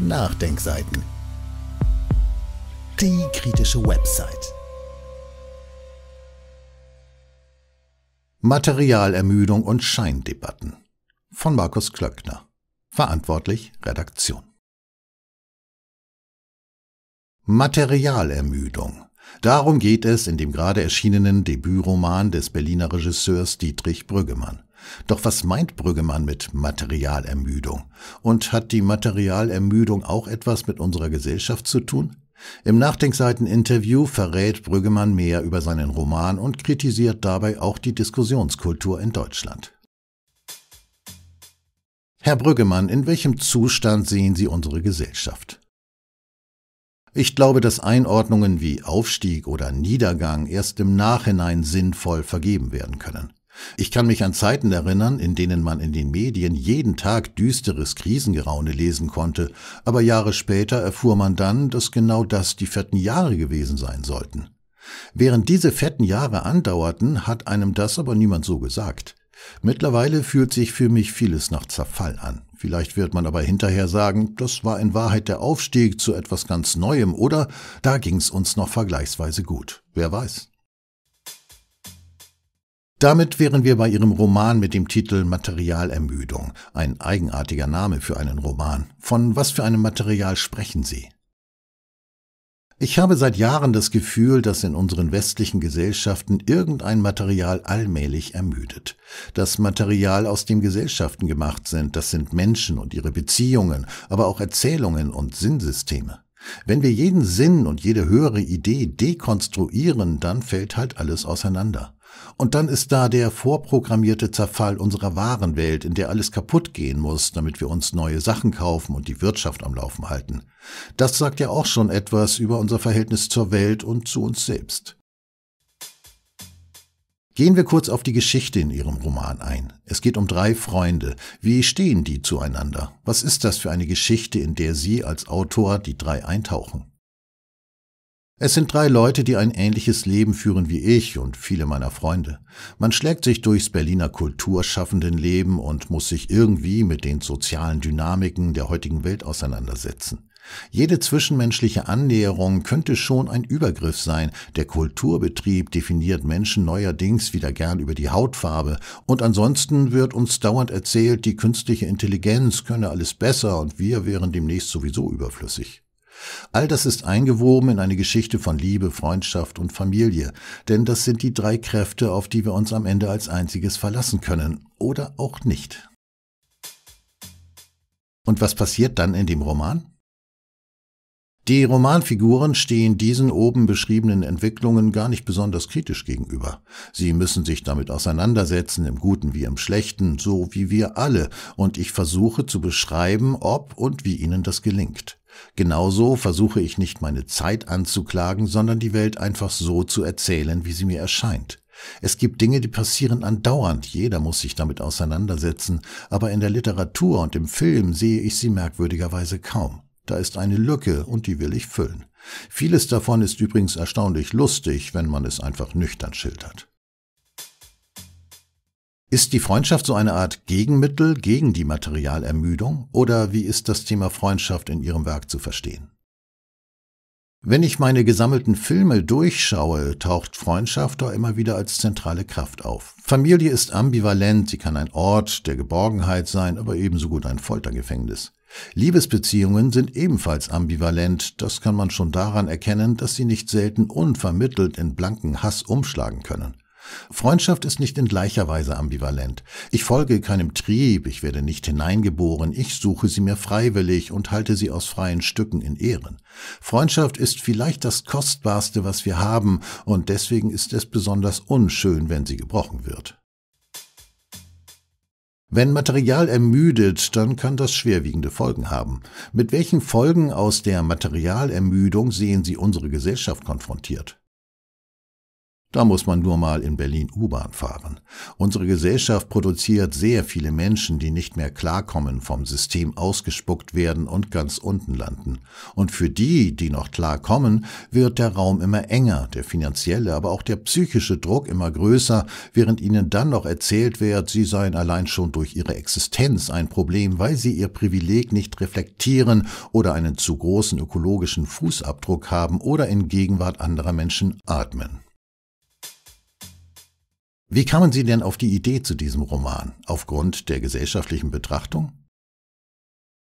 Nachdenkseiten. Die kritische Website. Materialermüdung und Scheindebatten von Markus Klöckner. Verantwortlich Redaktion. Materialermüdung. Darum geht es in dem gerade erschienenen Debütroman des Berliner Regisseurs Dietrich Brüggemann. Doch was meint Brüggemann mit Materialermüdung? Und hat die Materialermüdung auch etwas mit unserer Gesellschaft zu tun? Im Nachdenkseiten-Interview verrät Brüggemann mehr über seinen Roman und kritisiert dabei auch die Diskussionskultur in Deutschland. Herr Brüggemann, in welchem Zustand sehen Sie unsere Gesellschaft? Ich glaube, dass Einordnungen wie Aufstieg oder Niedergang erst im Nachhinein sinnvoll vergeben werden können. Ich kann mich an Zeiten erinnern, in denen man in den Medien jeden Tag düsteres Krisengeraune lesen konnte, aber Jahre später erfuhr man dann, dass genau das die fetten Jahre gewesen sein sollten. Während diese fetten Jahre andauerten, hat einem das aber niemand so gesagt. Mittlerweile fühlt sich für mich vieles nach Zerfall an. Vielleicht wird man aber hinterher sagen, das war in Wahrheit der Aufstieg zu etwas ganz Neuem oder da ging's uns noch vergleichsweise gut. Wer weiß. Damit wären wir bei ihrem Roman mit dem Titel Materialermüdung, ein eigenartiger Name für einen Roman. Von was für einem Material sprechen Sie? Ich habe seit Jahren das Gefühl, dass in unseren westlichen Gesellschaften irgendein Material allmählich ermüdet. Das Material, aus dem Gesellschaften gemacht sind, das sind Menschen und ihre Beziehungen, aber auch Erzählungen und Sinnsysteme. Wenn wir jeden Sinn und jede höhere Idee dekonstruieren, dann fällt halt alles auseinander. Und dann ist da der vorprogrammierte Zerfall unserer Warenwelt, in der alles kaputt gehen muss, damit wir uns neue Sachen kaufen und die Wirtschaft am Laufen halten. Das sagt ja auch schon etwas über unser Verhältnis zur Welt und zu uns selbst. Gehen wir kurz auf die Geschichte in Ihrem Roman ein. Es geht um drei Freunde. Wie stehen die zueinander? Was ist das für eine Geschichte, in der Sie als Autor die drei eintauchen? Es sind drei Leute, die ein ähnliches Leben führen wie ich und viele meiner Freunde. Man schlägt sich durchs Berliner kulturschaffenden Leben und muss sich irgendwie mit den sozialen Dynamiken der heutigen Welt auseinandersetzen. Jede zwischenmenschliche Annäherung könnte schon ein Übergriff sein. Der Kulturbetrieb definiert Menschen neuerdings wieder gern über die Hautfarbe. Und ansonsten wird uns dauernd erzählt, die künstliche Intelligenz könne alles besser und wir wären demnächst sowieso überflüssig. All das ist eingewoben in eine Geschichte von Liebe, Freundschaft und Familie, denn das sind die drei Kräfte, auf die wir uns am Ende als einziges verlassen können oder auch nicht. Und was passiert dann in dem Roman? Die Romanfiguren stehen diesen oben beschriebenen Entwicklungen gar nicht besonders kritisch gegenüber. Sie müssen sich damit auseinandersetzen, im Guten wie im Schlechten, so wie wir alle, und ich versuche zu beschreiben, ob und wie ihnen das gelingt. Genauso versuche ich nicht meine Zeit anzuklagen, sondern die Welt einfach so zu erzählen, wie sie mir erscheint. Es gibt Dinge, die passieren andauernd, jeder muss sich damit auseinandersetzen, aber in der Literatur und im Film sehe ich sie merkwürdigerweise kaum. Da ist eine Lücke und die will ich füllen. Vieles davon ist übrigens erstaunlich lustig, wenn man es einfach nüchtern schildert. Ist die Freundschaft so eine Art Gegenmittel gegen die Materialermüdung oder wie ist das Thema Freundschaft in Ihrem Werk zu verstehen? Wenn ich meine gesammelten Filme durchschaue, taucht Freundschaft da immer wieder als zentrale Kraft auf. Familie ist ambivalent, sie kann ein Ort der Geborgenheit sein, aber ebenso gut ein Foltergefängnis. Liebesbeziehungen sind ebenfalls ambivalent, das kann man schon daran erkennen, dass sie nicht selten unvermittelt in blanken Hass umschlagen können. Freundschaft ist nicht in gleicher Weise ambivalent. Ich folge keinem Trieb, ich werde nicht hineingeboren, ich suche sie mir freiwillig und halte sie aus freien Stücken in Ehren. Freundschaft ist vielleicht das Kostbarste, was wir haben, und deswegen ist es besonders unschön, wenn sie gebrochen wird. Wenn Material ermüdet, dann kann das schwerwiegende Folgen haben. Mit welchen Folgen aus der Materialermüdung sehen Sie unsere Gesellschaft konfrontiert? Da muss man nur mal in Berlin U-Bahn fahren. Unsere Gesellschaft produziert sehr viele Menschen, die nicht mehr klarkommen, vom System ausgespuckt werden und ganz unten landen. Und für die, die noch klarkommen, wird der Raum immer enger, der finanzielle, aber auch der psychische Druck immer größer, während ihnen dann noch erzählt wird, sie seien allein schon durch ihre Existenz ein Problem, weil sie ihr Privileg nicht reflektieren oder einen zu großen ökologischen Fußabdruck haben oder in Gegenwart anderer Menschen atmen. Wie kamen Sie denn auf die Idee zu diesem Roman? Aufgrund der gesellschaftlichen Betrachtung?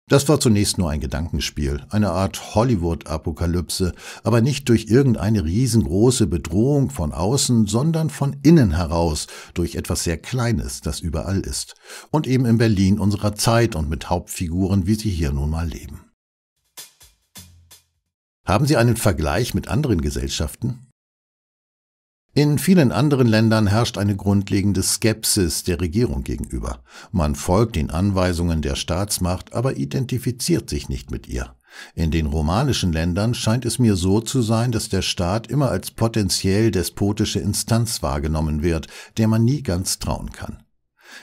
Das war zunächst nur ein Gedankenspiel, eine Art Hollywood-Apokalypse, aber nicht durch irgendeine riesengroße Bedrohung von außen, sondern von innen heraus, durch etwas sehr Kleines, das überall ist. Und eben in Berlin unserer Zeit und mit Hauptfiguren, wie sie hier nun mal leben. Haben Sie einen Vergleich mit anderen Gesellschaften? In vielen anderen Ländern herrscht eine grundlegende Skepsis der Regierung gegenüber. Man folgt den Anweisungen der Staatsmacht, aber identifiziert sich nicht mit ihr. In den romanischen Ländern scheint es mir so zu sein, dass der Staat immer als potenziell despotische Instanz wahrgenommen wird, der man nie ganz trauen kann.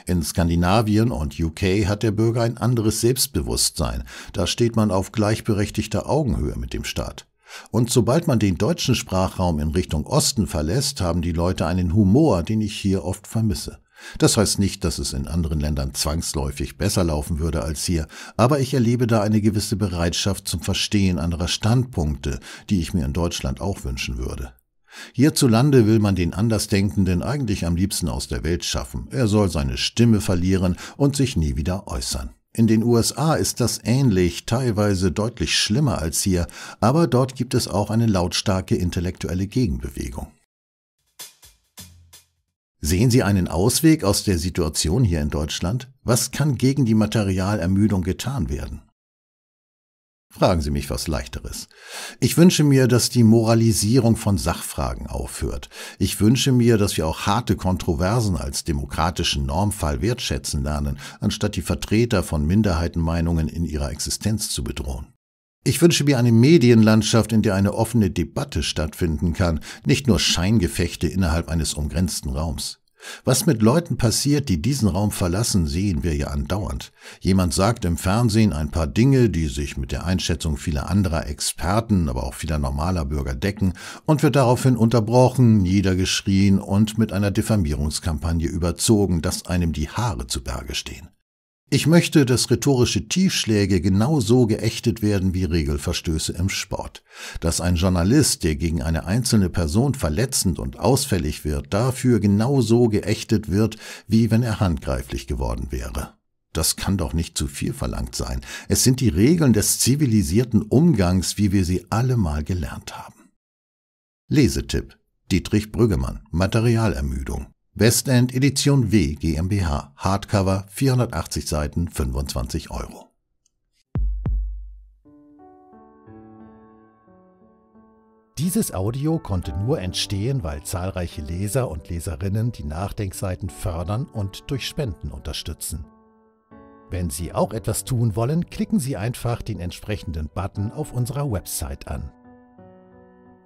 In Skandinavien und UK hat der Bürger ein anderes Selbstbewusstsein, da steht man auf gleichberechtigter Augenhöhe mit dem Staat. Und sobald man den deutschen Sprachraum in Richtung Osten verlässt, haben die Leute einen Humor, den ich hier oft vermisse. Das heißt nicht, dass es in anderen Ländern zwangsläufig besser laufen würde als hier, aber ich erlebe da eine gewisse Bereitschaft zum Verstehen anderer Standpunkte, die ich mir in Deutschland auch wünschen würde. Hierzulande will man den Andersdenkenden eigentlich am liebsten aus der Welt schaffen. Er soll seine Stimme verlieren und sich nie wieder äußern. In den USA ist das ähnlich, teilweise deutlich schlimmer als hier, aber dort gibt es auch eine lautstarke intellektuelle Gegenbewegung. Sehen Sie einen Ausweg aus der Situation hier in Deutschland? Was kann gegen die Materialermüdung getan werden? Fragen Sie mich was Leichteres. Ich wünsche mir, dass die Moralisierung von Sachfragen aufhört. Ich wünsche mir, dass wir auch harte Kontroversen als demokratischen Normfall wertschätzen lernen, anstatt die Vertreter von Minderheitenmeinungen in ihrer Existenz zu bedrohen. Ich wünsche mir eine Medienlandschaft, in der eine offene Debatte stattfinden kann, nicht nur Scheingefechte innerhalb eines umgrenzten Raums. Was mit Leuten passiert, die diesen Raum verlassen, sehen wir ja andauernd. Jemand sagt im Fernsehen ein paar Dinge, die sich mit der Einschätzung vieler anderer Experten, aber auch vieler normaler Bürger decken und wird daraufhin unterbrochen, niedergeschrien und mit einer Diffamierungskampagne überzogen, dass einem die Haare zu Berge stehen. Ich möchte, dass rhetorische Tiefschläge genauso geächtet werden wie Regelverstöße im Sport. Dass ein Journalist, der gegen eine einzelne Person verletzend und ausfällig wird, dafür genauso geächtet wird, wie wenn er handgreiflich geworden wäre. Das kann doch nicht zu viel verlangt sein. Es sind die Regeln des zivilisierten Umgangs, wie wir sie alle mal gelernt haben. Lesetipp. Dietrich Brüggemann. Materialermüdung. Westend Edition W GmbH, Hardcover, 480 Seiten, 25 Euro. Dieses Audio konnte nur entstehen, weil zahlreiche Leser und Leserinnen die Nachdenkseiten fördern und durch Spenden unterstützen. Wenn Sie auch etwas tun wollen, klicken Sie einfach den entsprechenden Button auf unserer Website an.